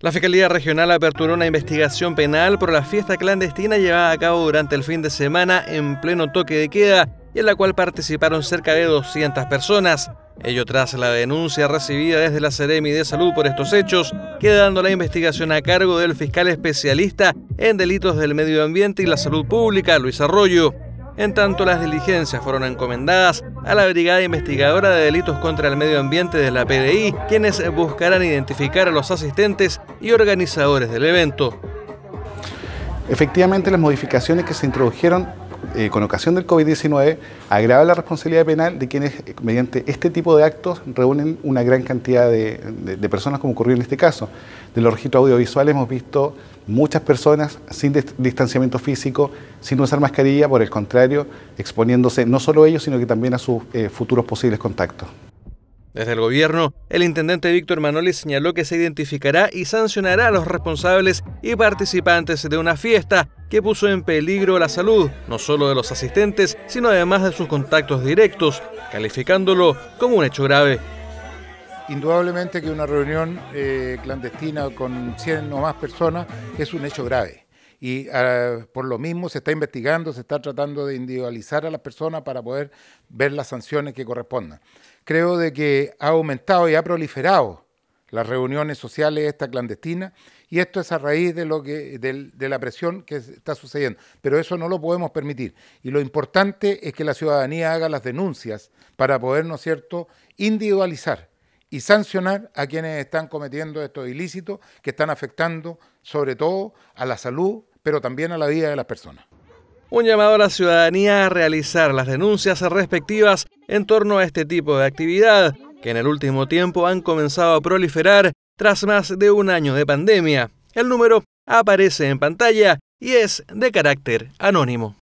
La Fiscalía Regional aperturó una investigación penal por la fiesta clandestina llevada a cabo durante el fin de semana en pleno toque de queda y en la cual participaron cerca de 200 personas. Ello tras la denuncia recibida desde la Seremi de Salud por estos hechos, quedando la investigación a cargo del fiscal especialista en delitos del medio ambiente y la salud pública, Luis Arroyo. En tanto, las diligencias fueron encomendadas a la Brigada Investigadora de Delitos contra el Medio Ambiente de la PDI, quienes buscarán identificar a los asistentes y organizadores del evento. Efectivamente, las modificaciones que se introdujeron eh, con ocasión del COVID-19 agrava la responsabilidad penal de quienes, eh, mediante este tipo de actos, reúnen una gran cantidad de, personas, como ocurrió en este caso. De los registros audiovisuales hemos visto muchas personas sin distanciamiento físico, sin usar mascarilla, por el contrario, exponiéndose no solo ellos, sino que también a sus eh, futuros posibles contactos. Desde el gobierno, el intendente Víctor Manoli señaló que se identificará y sancionará a los responsables y participantes de una fiesta que puso en peligro la salud, no solo de los asistentes, sino además de sus contactos directos, calificándolo como un hecho grave. Indudablemente que una reunión eh, clandestina con 100 o más personas es un hecho grave y ah, por lo mismo se está investigando, se está tratando de individualizar a las personas para poder ver las sanciones que correspondan. Creo de que ha aumentado y ha proliferado las reuniones sociales esta clandestina y esto es a raíz de lo que de, la presión que está sucediendo pero eso no lo podemos permitir y lo importante es que la ciudadanía haga las denuncias para poder no es cierto individualizar y sancionar a quienes están cometiendo estos ilícitos que están afectando sobre todo a la salud pero también a la vida de las personas. Un llamado a la ciudadanía a realizar las denuncias respectivas en torno a este tipo de actividad, que en el último tiempo han comenzado a proliferar tras más de un año de pandemia. El número aparece en pantalla y es de carácter anónimo.